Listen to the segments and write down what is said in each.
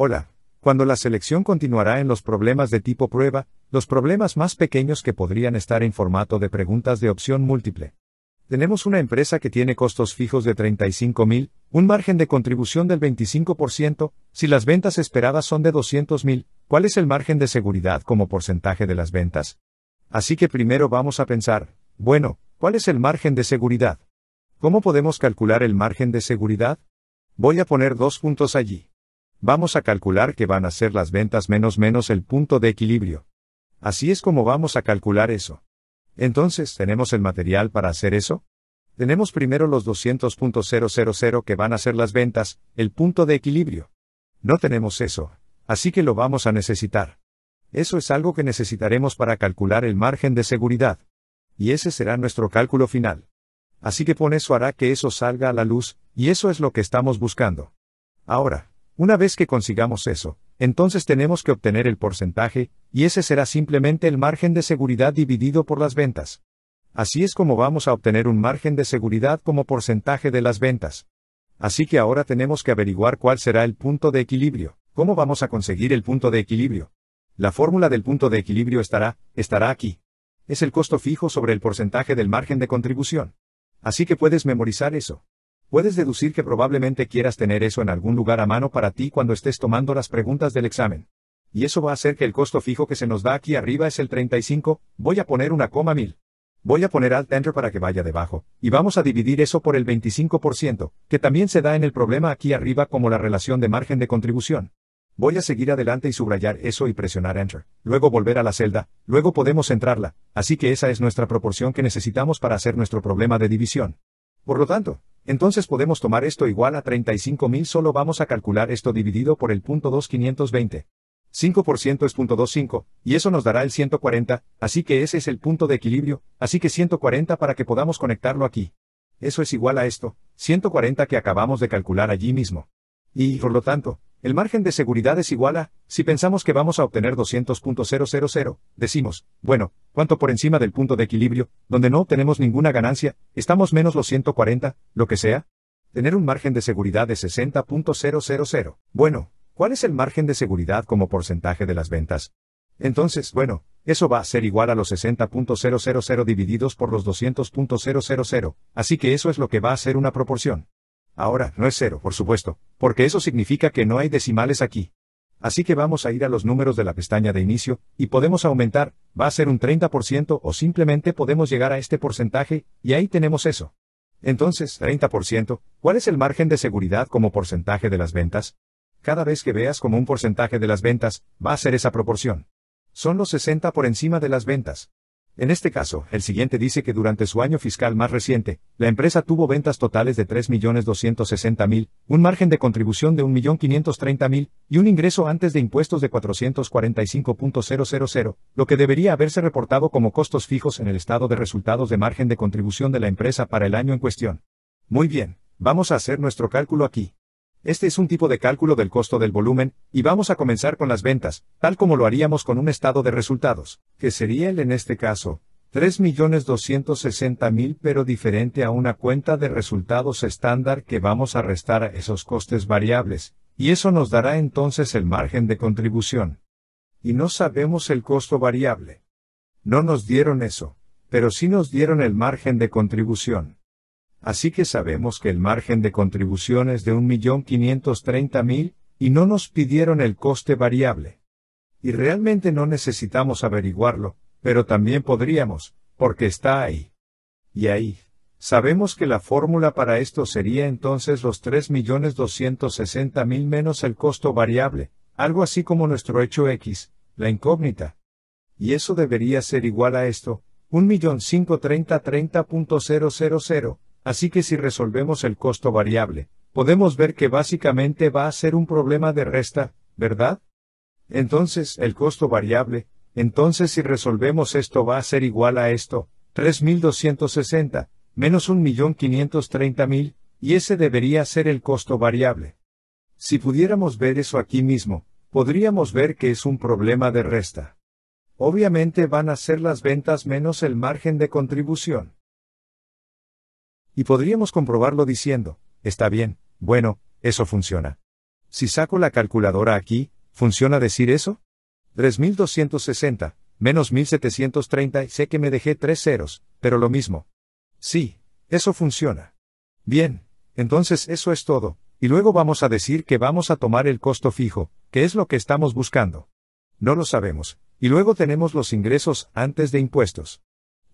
Hola. Cuando la selección continuará en los problemas de tipo prueba, los problemas más pequeños que podrían estar en formato de preguntas de opción múltiple. Tenemos una empresa que tiene costos fijos de 35,000, un margen de contribución del 25%, si las ventas esperadas son de 200,000, ¿cuál es el margen de seguridad como porcentaje de las ventas? Así que primero vamos a pensar, bueno, ¿cuál es el margen de seguridad? ¿Cómo podemos calcular el margen de seguridad? Voy a poner dos puntos allí. Vamos a calcular que van a ser las ventas menos menos el punto de equilibrio. Así es como vamos a calcular eso. Entonces, ¿tenemos el material para hacer eso? Tenemos primero los 200.000 que van a ser las ventas, el punto de equilibrio. No tenemos eso, así que lo vamos a necesitar. Eso es algo que necesitaremos para calcular el margen de seguridad. Y ese será nuestro cálculo final. Así que pon eso hará que eso salga a la luz, y eso es lo que estamos buscando. Ahora, una vez que consigamos eso, entonces tenemos que obtener el porcentaje, y ese será simplemente el margen de seguridad dividido por las ventas. Así es como vamos a obtener un margen de seguridad como porcentaje de las ventas. Así que ahora tenemos que averiguar cuál será el punto de equilibrio. ¿Cómo vamos a conseguir el punto de equilibrio? La fórmula del punto de equilibrio estará, estará aquí. Es el costo fijo sobre el porcentaje del margen de contribución. Así que puedes memorizar eso. Puedes deducir que probablemente quieras tener eso en algún lugar a mano para ti cuando estés tomando las preguntas del examen. Y eso va a hacer que el costo fijo que se nos da aquí arriba es el 35, voy a poner una coma mil. Voy a poner Alt Enter para que vaya debajo, y vamos a dividir eso por el 25%, que también se da en el problema aquí arriba como la relación de margen de contribución. Voy a seguir adelante y subrayar eso y presionar Enter. Luego volver a la celda, luego podemos centrarla, así que esa es nuestra proporción que necesitamos para hacer nuestro problema de división. Por lo tanto, entonces podemos tomar esto igual a 35.000 solo vamos a calcular esto dividido por el punto 2520. 5% es punto 25, y eso nos dará el 140, así que ese es el punto de equilibrio, así que 140 para que podamos conectarlo aquí. Eso es igual a esto, 140 que acabamos de calcular allí mismo. Y, por lo tanto, el margen de seguridad es igual a, si pensamos que vamos a obtener 200.000, decimos, bueno, ¿cuánto por encima del punto de equilibrio, donde no obtenemos ninguna ganancia, estamos menos los 140, lo que sea? Tener un margen de seguridad de 60.000. Bueno, ¿cuál es el margen de seguridad como porcentaje de las ventas? Entonces, bueno, eso va a ser igual a los 60.000 divididos por los 200.000, así que eso es lo que va a ser una proporción. Ahora, no es cero, por supuesto, porque eso significa que no hay decimales aquí. Así que vamos a ir a los números de la pestaña de inicio, y podemos aumentar, va a ser un 30% o simplemente podemos llegar a este porcentaje, y ahí tenemos eso. Entonces, 30%, ¿cuál es el margen de seguridad como porcentaje de las ventas? Cada vez que veas como un porcentaje de las ventas, va a ser esa proporción. Son los 60 por encima de las ventas. En este caso, el siguiente dice que durante su año fiscal más reciente, la empresa tuvo ventas totales de 3.260.000, un margen de contribución de 1.530.000 y un ingreso antes de impuestos de 445.000, lo que debería haberse reportado como costos fijos en el estado de resultados de margen de contribución de la empresa para el año en cuestión. Muy bien, vamos a hacer nuestro cálculo aquí. Este es un tipo de cálculo del costo del volumen, y vamos a comenzar con las ventas, tal como lo haríamos con un estado de resultados, que sería el en este caso, 3.260.000 pero diferente a una cuenta de resultados estándar que vamos a restar a esos costes variables, y eso nos dará entonces el margen de contribución. Y no sabemos el costo variable. No nos dieron eso, pero sí nos dieron el margen de contribución. Así que sabemos que el margen de contribución es de 1.530.000, y no nos pidieron el coste variable. Y realmente no necesitamos averiguarlo, pero también podríamos, porque está ahí. Y ahí. Sabemos que la fórmula para esto sería entonces los 3.260.000 menos el costo variable, algo así como nuestro hecho X, la incógnita. Y eso debería ser igual a esto, 1.530.30.000, Así que si resolvemos el costo variable, podemos ver que básicamente va a ser un problema de resta, ¿verdad? Entonces, el costo variable, entonces si resolvemos esto va a ser igual a esto, 3.260, menos 1.530.000, y ese debería ser el costo variable. Si pudiéramos ver eso aquí mismo, podríamos ver que es un problema de resta. Obviamente van a ser las ventas menos el margen de contribución. Y podríamos comprobarlo diciendo, está bien, bueno, eso funciona. Si saco la calculadora aquí, ¿funciona decir eso? 3260, menos 1730 y sé que me dejé tres ceros, pero lo mismo. Sí, eso funciona. Bien, entonces eso es todo, y luego vamos a decir que vamos a tomar el costo fijo, que es lo que estamos buscando. No lo sabemos, y luego tenemos los ingresos antes de impuestos.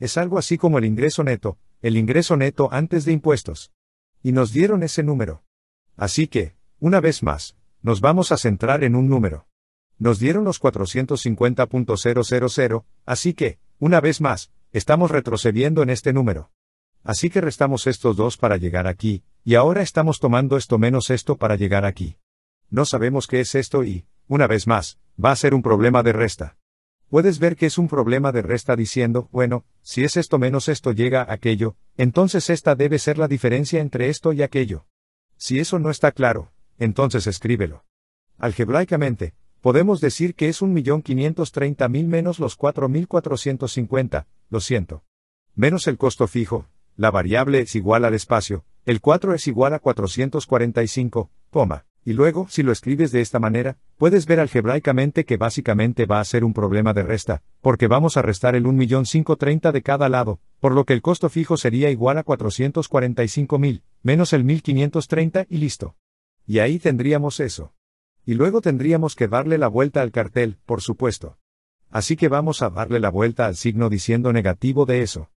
Es algo así como el ingreso neto, el ingreso neto antes de impuestos. Y nos dieron ese número. Así que, una vez más, nos vamos a centrar en un número. Nos dieron los 450.000, así que, una vez más, estamos retrocediendo en este número. Así que restamos estos dos para llegar aquí, y ahora estamos tomando esto menos esto para llegar aquí. No sabemos qué es esto y, una vez más, va a ser un problema de resta puedes ver que es un problema de resta diciendo, bueno, si es esto menos esto llega a aquello, entonces esta debe ser la diferencia entre esto y aquello. Si eso no está claro, entonces escríbelo. Algebraicamente, podemos decir que es 1.530.000 menos los 4.450, lo siento. Menos el costo fijo, la variable es igual al espacio, el 4 es igual a 445, coma. Y luego, si lo escribes de esta manera, puedes ver algebraicamente que básicamente va a ser un problema de resta, porque vamos a restar el 1.530 de cada lado, por lo que el costo fijo sería igual a 445.000, menos el 1.530 y listo. Y ahí tendríamos eso. Y luego tendríamos que darle la vuelta al cartel, por supuesto. Así que vamos a darle la vuelta al signo diciendo negativo de eso.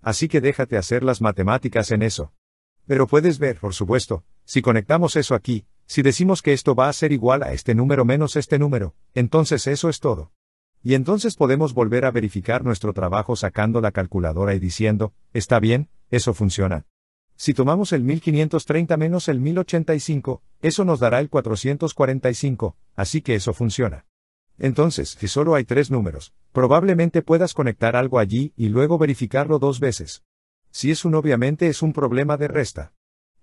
Así que déjate hacer las matemáticas en eso. Pero puedes ver, por supuesto, si conectamos eso aquí, si decimos que esto va a ser igual a este número menos este número, entonces eso es todo. Y entonces podemos volver a verificar nuestro trabajo sacando la calculadora y diciendo, está bien, eso funciona. Si tomamos el 1530 menos el 1085, eso nos dará el 445, así que eso funciona. Entonces, si solo hay tres números, probablemente puedas conectar algo allí y luego verificarlo dos veces. Si es un obviamente es un problema de resta.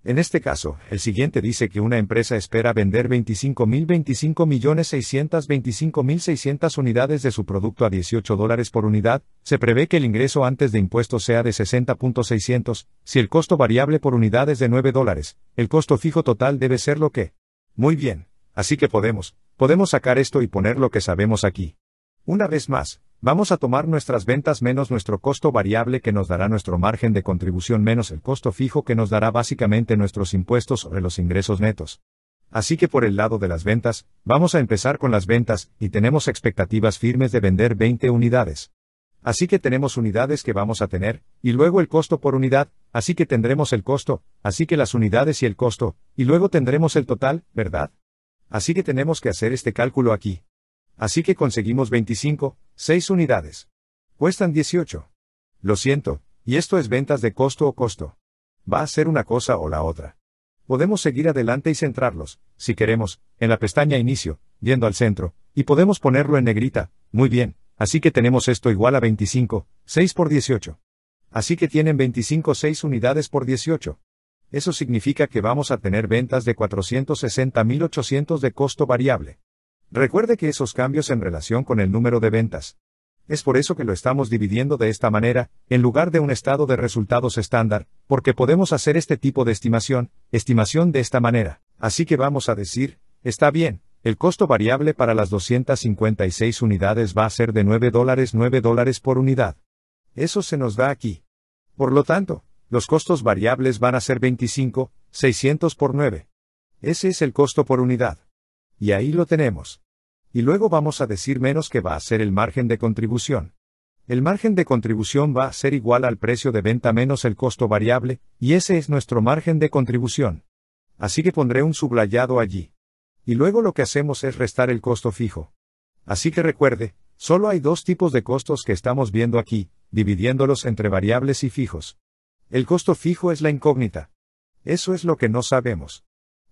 En este caso, el siguiente dice que una empresa espera vender 25.025.625.600 unidades de su producto a 18 dólares por unidad, se prevé que el ingreso antes de impuestos sea de 60.600, si el costo variable por unidad es de 9 dólares, el costo fijo total debe ser lo que. Muy bien, así que podemos, podemos sacar esto y poner lo que sabemos aquí. Una vez más, Vamos a tomar nuestras ventas menos nuestro costo variable que nos dará nuestro margen de contribución menos el costo fijo que nos dará básicamente nuestros impuestos sobre los ingresos netos. Así que por el lado de las ventas, vamos a empezar con las ventas, y tenemos expectativas firmes de vender 20 unidades. Así que tenemos unidades que vamos a tener, y luego el costo por unidad, así que tendremos el costo, así que las unidades y el costo, y luego tendremos el total, ¿verdad? Así que tenemos que hacer este cálculo aquí. Así que conseguimos 25, 6 unidades. Cuestan 18. Lo siento, y esto es ventas de costo o costo. Va a ser una cosa o la otra. Podemos seguir adelante y centrarlos, si queremos, en la pestaña Inicio, yendo al centro, y podemos ponerlo en negrita, muy bien, así que tenemos esto igual a 25, 6 por 18. Así que tienen 25 6 unidades por 18. Eso significa que vamos a tener ventas de 460.800 de costo variable. Recuerde que esos cambios en relación con el número de ventas. Es por eso que lo estamos dividiendo de esta manera, en lugar de un estado de resultados estándar, porque podemos hacer este tipo de estimación, estimación de esta manera. Así que vamos a decir, está bien, el costo variable para las 256 unidades va a ser de 9 dólares 9 dólares por unidad. Eso se nos da aquí. Por lo tanto, los costos variables van a ser 25, 600 por 9. Ese es el costo por unidad. Y ahí lo tenemos. Y luego vamos a decir menos que va a ser el margen de contribución. El margen de contribución va a ser igual al precio de venta menos el costo variable, y ese es nuestro margen de contribución. Así que pondré un subrayado allí. Y luego lo que hacemos es restar el costo fijo. Así que recuerde, solo hay dos tipos de costos que estamos viendo aquí, dividiéndolos entre variables y fijos. El costo fijo es la incógnita. Eso es lo que no sabemos.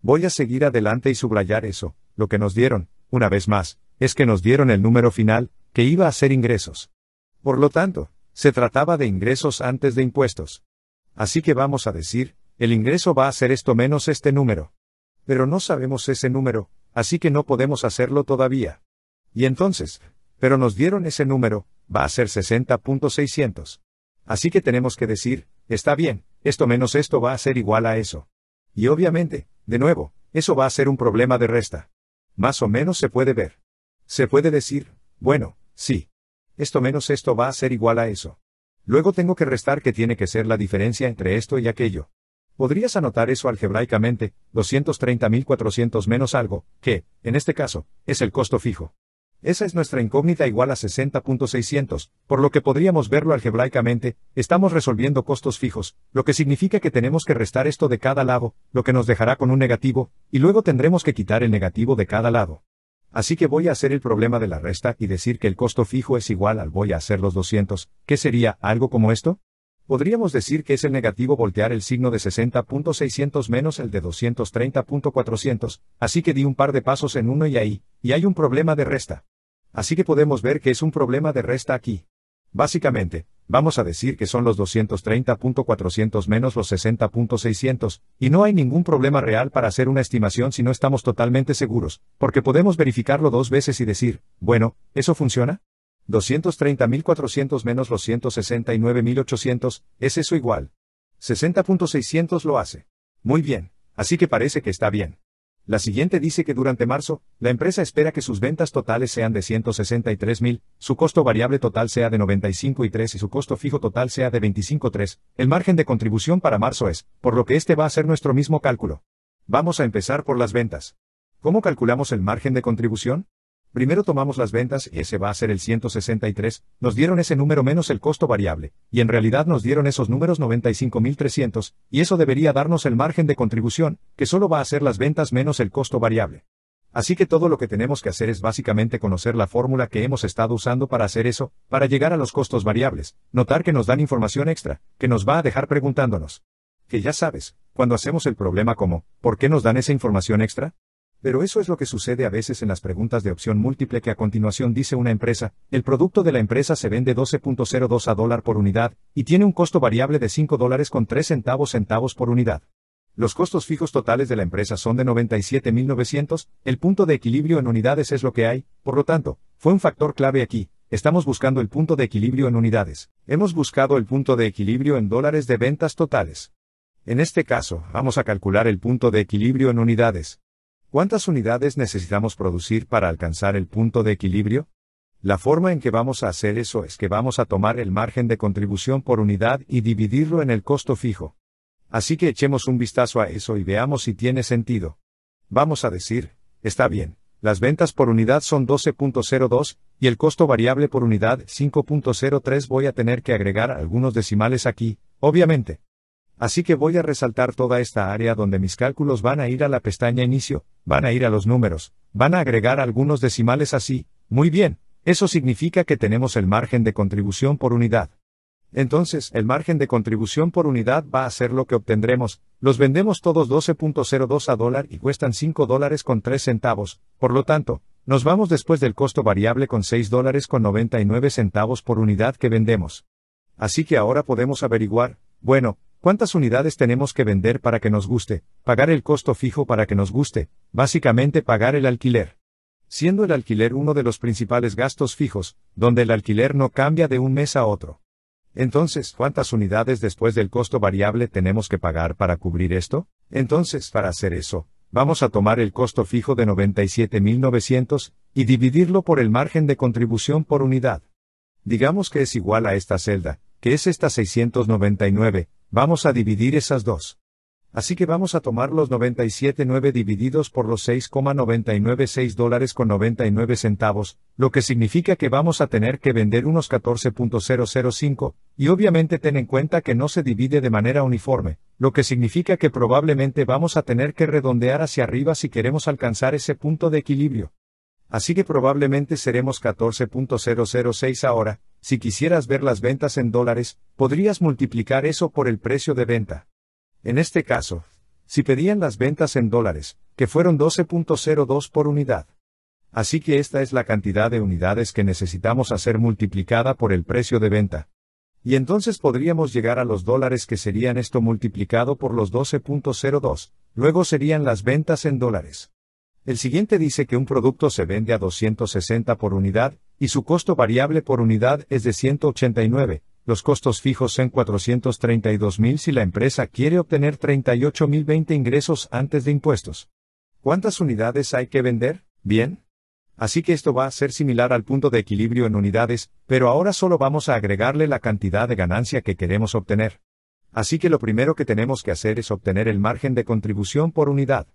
Voy a seguir adelante y subrayar eso, lo que nos dieron, una vez más, es que nos dieron el número final, que iba a ser ingresos. Por lo tanto, se trataba de ingresos antes de impuestos. Así que vamos a decir, el ingreso va a ser esto menos este número. Pero no sabemos ese número, así que no podemos hacerlo todavía. Y entonces, pero nos dieron ese número, va a ser 60.600. Así que tenemos que decir, está bien, esto menos esto va a ser igual a eso. Y obviamente, de nuevo, eso va a ser un problema de resta. Más o menos se puede ver. Se puede decir, bueno, sí. Esto menos esto va a ser igual a eso. Luego tengo que restar que tiene que ser la diferencia entre esto y aquello. Podrías anotar eso algebraicamente, 230.400 menos algo, que, en este caso, es el costo fijo. Esa es nuestra incógnita igual a 60.600, por lo que podríamos verlo algebraicamente, estamos resolviendo costos fijos, lo que significa que tenemos que restar esto de cada lado, lo que nos dejará con un negativo, y luego tendremos que quitar el negativo de cada lado. Así que voy a hacer el problema de la resta y decir que el costo fijo es igual al voy a hacer los 200, ¿qué sería algo como esto? Podríamos decir que es el negativo voltear el signo de 60.600 menos el de 230.400, así que di un par de pasos en uno y ahí, y hay un problema de resta. Así que podemos ver que es un problema de resta aquí. Básicamente, vamos a decir que son los 230.400 menos los 60.600, y no hay ningún problema real para hacer una estimación si no estamos totalmente seguros, porque podemos verificarlo dos veces y decir, bueno, ¿eso funciona? 230.400 menos los 169.800, ¿es eso igual? 60.600 lo hace. Muy bien, así que parece que está bien. La siguiente dice que durante marzo, la empresa espera que sus ventas totales sean de 163.000, mil, su costo variable total sea de 95,3 y su costo fijo total sea de 25,3. El margen de contribución para marzo es, por lo que este va a ser nuestro mismo cálculo. Vamos a empezar por las ventas. ¿Cómo calculamos el margen de contribución? Primero tomamos las ventas, y ese va a ser el 163, nos dieron ese número menos el costo variable, y en realidad nos dieron esos números 95.300, y eso debería darnos el margen de contribución, que solo va a ser las ventas menos el costo variable. Así que todo lo que tenemos que hacer es básicamente conocer la fórmula que hemos estado usando para hacer eso, para llegar a los costos variables, notar que nos dan información extra, que nos va a dejar preguntándonos. Que ya sabes, cuando hacemos el problema como, ¿por qué nos dan esa información extra? Pero eso es lo que sucede a veces en las preguntas de opción múltiple que a continuación dice una empresa, el producto de la empresa se vende 12.02 a dólar por unidad, y tiene un costo variable de 5 dólares con 3 centavos centavos por unidad. Los costos fijos totales de la empresa son de 97.900, el punto de equilibrio en unidades es lo que hay, por lo tanto, fue un factor clave aquí, estamos buscando el punto de equilibrio en unidades, hemos buscado el punto de equilibrio en dólares de ventas totales. En este caso, vamos a calcular el punto de equilibrio en unidades. ¿Cuántas unidades necesitamos producir para alcanzar el punto de equilibrio? La forma en que vamos a hacer eso es que vamos a tomar el margen de contribución por unidad y dividirlo en el costo fijo. Así que echemos un vistazo a eso y veamos si tiene sentido. Vamos a decir, está bien, las ventas por unidad son 12.02 y el costo variable por unidad 5.03 voy a tener que agregar algunos decimales aquí, obviamente. Así que voy a resaltar toda esta área donde mis cálculos van a ir a la pestaña inicio, van a ir a los números, van a agregar algunos decimales así, muy bien, eso significa que tenemos el margen de contribución por unidad. Entonces, el margen de contribución por unidad va a ser lo que obtendremos, los vendemos todos 12.02 a dólar y cuestan 5 dólares con 3 centavos, por lo tanto, nos vamos después del costo variable con 6 dólares con 99 centavos por unidad que vendemos. Así que ahora podemos averiguar, bueno, ¿Cuántas unidades tenemos que vender para que nos guste? Pagar el costo fijo para que nos guste, básicamente pagar el alquiler. Siendo el alquiler uno de los principales gastos fijos, donde el alquiler no cambia de un mes a otro. Entonces, ¿cuántas unidades después del costo variable tenemos que pagar para cubrir esto? Entonces, para hacer eso, vamos a tomar el costo fijo de 97.900 y dividirlo por el margen de contribución por unidad. Digamos que es igual a esta celda, que es esta 699, Vamos a dividir esas dos. Así que vamos a tomar los 97.9 divididos por los 6,996 dólares con 99 centavos, lo que significa que vamos a tener que vender unos 14.005, y obviamente ten en cuenta que no se divide de manera uniforme, lo que significa que probablemente vamos a tener que redondear hacia arriba si queremos alcanzar ese punto de equilibrio. Así que probablemente seremos 14.006 ahora, si quisieras ver las ventas en dólares, podrías multiplicar eso por el precio de venta. En este caso, si pedían las ventas en dólares, que fueron 12.02 por unidad. Así que esta es la cantidad de unidades que necesitamos hacer multiplicada por el precio de venta. Y entonces podríamos llegar a los dólares que serían esto multiplicado por los 12.02, luego serían las ventas en dólares. El siguiente dice que un producto se vende a 260 por unidad, y su costo variable por unidad es de 189, los costos fijos son 432.000 si la empresa quiere obtener 38.020 ingresos antes de impuestos. ¿Cuántas unidades hay que vender? Bien. Así que esto va a ser similar al punto de equilibrio en unidades, pero ahora solo vamos a agregarle la cantidad de ganancia que queremos obtener. Así que lo primero que tenemos que hacer es obtener el margen de contribución por unidad.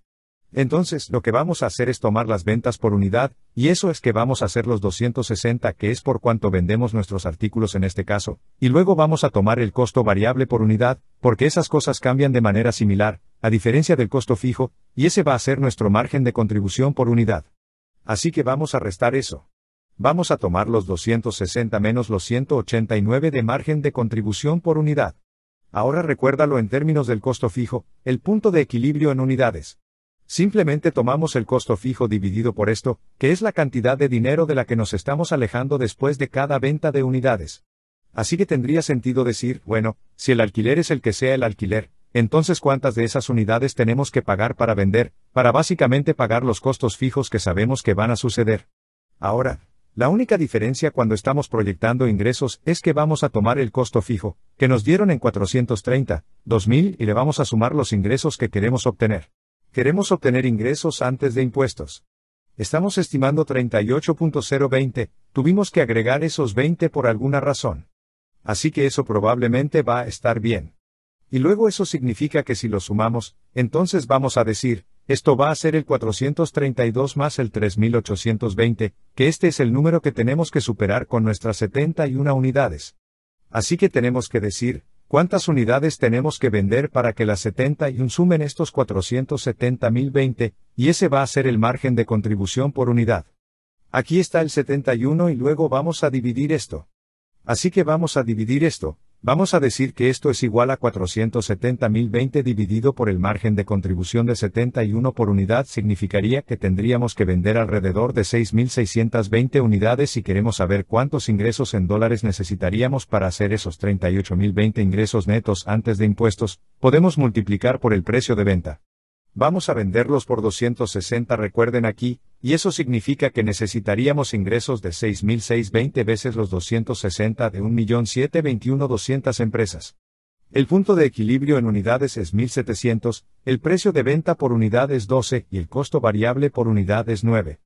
Entonces lo que vamos a hacer es tomar las ventas por unidad, y eso es que vamos a hacer los 260 que es por cuanto vendemos nuestros artículos en este caso, y luego vamos a tomar el costo variable por unidad, porque esas cosas cambian de manera similar, a diferencia del costo fijo, y ese va a ser nuestro margen de contribución por unidad. Así que vamos a restar eso. Vamos a tomar los 260 menos los 189 de margen de contribución por unidad. Ahora recuérdalo en términos del costo fijo, el punto de equilibrio en unidades. Simplemente tomamos el costo fijo dividido por esto, que es la cantidad de dinero de la que nos estamos alejando después de cada venta de unidades. Así que tendría sentido decir, bueno, si el alquiler es el que sea el alquiler, entonces cuántas de esas unidades tenemos que pagar para vender, para básicamente pagar los costos fijos que sabemos que van a suceder. Ahora, la única diferencia cuando estamos proyectando ingresos es que vamos a tomar el costo fijo, que nos dieron en 430, 2000 y le vamos a sumar los ingresos que queremos obtener. Queremos obtener ingresos antes de impuestos. Estamos estimando 38.020, tuvimos que agregar esos 20 por alguna razón. Así que eso probablemente va a estar bien. Y luego eso significa que si lo sumamos, entonces vamos a decir, esto va a ser el 432 más el 3820, que este es el número que tenemos que superar con nuestras 71 unidades. Así que tenemos que decir, ¿Cuántas unidades tenemos que vender para que las 71 sumen estos 470.020, y ese va a ser el margen de contribución por unidad? Aquí está el 71 y luego vamos a dividir esto. Así que vamos a dividir esto, Vamos a decir que esto es igual a 470.020 dividido por el margen de contribución de 71 por unidad significaría que tendríamos que vender alrededor de 6.620 unidades si queremos saber cuántos ingresos en dólares necesitaríamos para hacer esos 38.020 ingresos netos antes de impuestos, podemos multiplicar por el precio de venta. Vamos a venderlos por 260 recuerden aquí, y eso significa que necesitaríamos ingresos de 6.620 veces los 260 de 1.721.200 empresas. El punto de equilibrio en unidades es 1.700, el precio de venta por unidad es 12 y el costo variable por unidad es 9.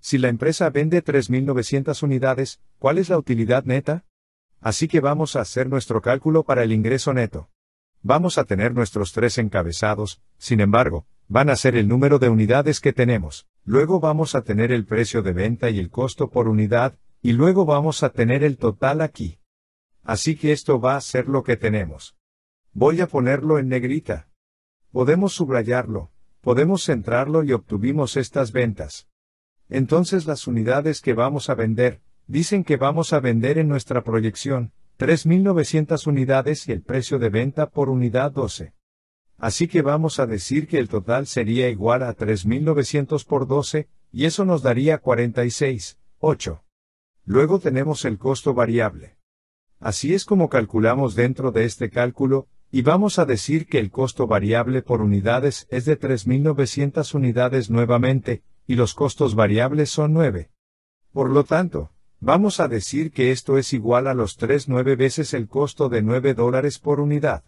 Si la empresa vende 3.900 unidades, ¿cuál es la utilidad neta? Así que vamos a hacer nuestro cálculo para el ingreso neto. Vamos a tener nuestros tres encabezados, sin embargo, van a ser el número de unidades que tenemos. Luego vamos a tener el precio de venta y el costo por unidad, y luego vamos a tener el total aquí. Así que esto va a ser lo que tenemos. Voy a ponerlo en negrita. Podemos subrayarlo, podemos centrarlo y obtuvimos estas ventas. Entonces las unidades que vamos a vender, dicen que vamos a vender en nuestra proyección, 3.900 unidades y el precio de venta por unidad 12. Así que vamos a decir que el total sería igual a 3.900 por 12, y eso nos daría 46,8. Luego tenemos el costo variable. Así es como calculamos dentro de este cálculo, y vamos a decir que el costo variable por unidades es de 3.900 unidades nuevamente, y los costos variables son 9. Por lo tanto, Vamos a decir que esto es igual a los nueve veces el costo de 9 dólares por unidad.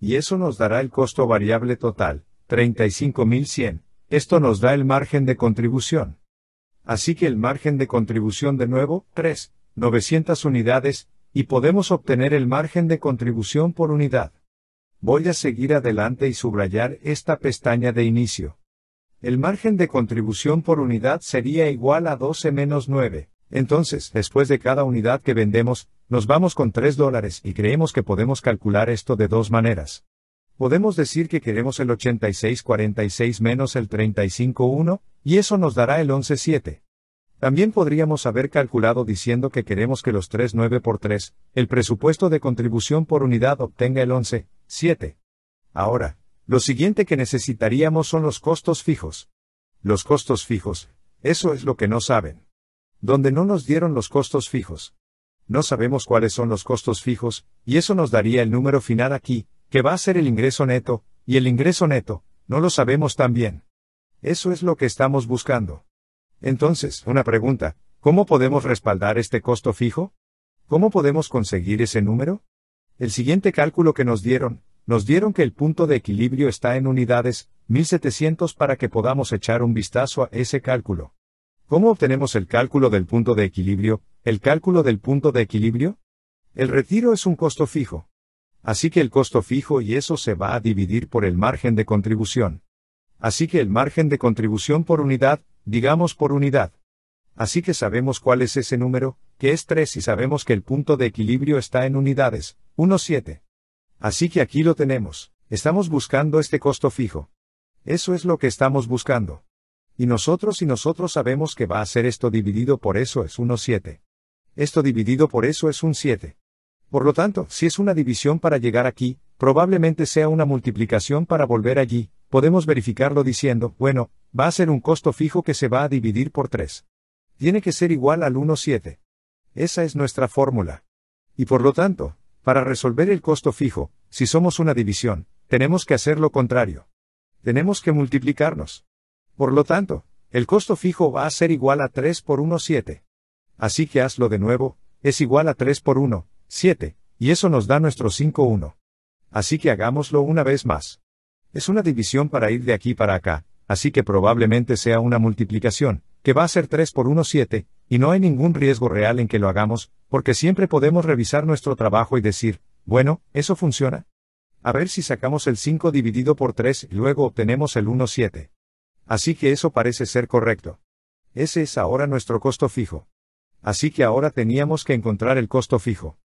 Y eso nos dará el costo variable total, 35.100. Esto nos da el margen de contribución. Así que el margen de contribución de nuevo, tres, 900 unidades, y podemos obtener el margen de contribución por unidad. Voy a seguir adelante y subrayar esta pestaña de inicio. El margen de contribución por unidad sería igual a 12 menos 9. Entonces, después de cada unidad que vendemos, nos vamos con 3 dólares y creemos que podemos calcular esto de dos maneras. Podemos decir que queremos el 8646 menos el 351, y eso nos dará el 117. También podríamos haber calculado diciendo que queremos que los 39 por 3, el presupuesto de contribución por unidad obtenga el 117. Ahora, lo siguiente que necesitaríamos son los costos fijos. Los costos fijos, eso es lo que no saben. Donde no nos dieron los costos fijos. No sabemos cuáles son los costos fijos, y eso nos daría el número final aquí, que va a ser el ingreso neto, y el ingreso neto, no lo sabemos tan bien. Eso es lo que estamos buscando. Entonces, una pregunta, ¿cómo podemos respaldar este costo fijo? ¿Cómo podemos conseguir ese número? El siguiente cálculo que nos dieron, nos dieron que el punto de equilibrio está en unidades, 1700 para que podamos echar un vistazo a ese cálculo. ¿Cómo obtenemos el cálculo del punto de equilibrio? ¿El cálculo del punto de equilibrio? El retiro es un costo fijo. Así que el costo fijo y eso se va a dividir por el margen de contribución. Así que el margen de contribución por unidad, digamos por unidad. Así que sabemos cuál es ese número, que es 3 y sabemos que el punto de equilibrio está en unidades, 1,7. Así que aquí lo tenemos, estamos buscando este costo fijo. Eso es lo que estamos buscando. Y nosotros y nosotros sabemos que va a ser esto dividido por eso es 1,7. Esto dividido por eso es un 7. Por lo tanto, si es una división para llegar aquí, probablemente sea una multiplicación para volver allí, podemos verificarlo diciendo, bueno, va a ser un costo fijo que se va a dividir por 3. Tiene que ser igual al 1,7. Esa es nuestra fórmula. Y por lo tanto, para resolver el costo fijo, si somos una división, tenemos que hacer lo contrario. Tenemos que multiplicarnos. Por lo tanto, el costo fijo va a ser igual a 3 por 1 7. Así que hazlo de nuevo, es igual a 3 por 1, 7, y eso nos da nuestro 5 1. Así que hagámoslo una vez más. Es una división para ir de aquí para acá, así que probablemente sea una multiplicación, que va a ser 3 por 1, 7, y no hay ningún riesgo real en que lo hagamos, porque siempre podemos revisar nuestro trabajo y decir, bueno, eso funciona. A ver si sacamos el 5 dividido por 3 y luego obtenemos el 1 7. Así que eso parece ser correcto. Ese es ahora nuestro costo fijo. Así que ahora teníamos que encontrar el costo fijo.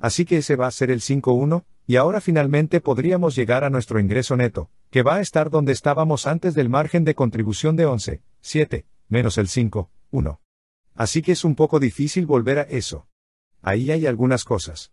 Así que ese va a ser el 5.1, y ahora finalmente podríamos llegar a nuestro ingreso neto, que va a estar donde estábamos antes del margen de contribución de 11, 7, menos el 51. Así que es un poco difícil volver a eso. Ahí hay algunas cosas.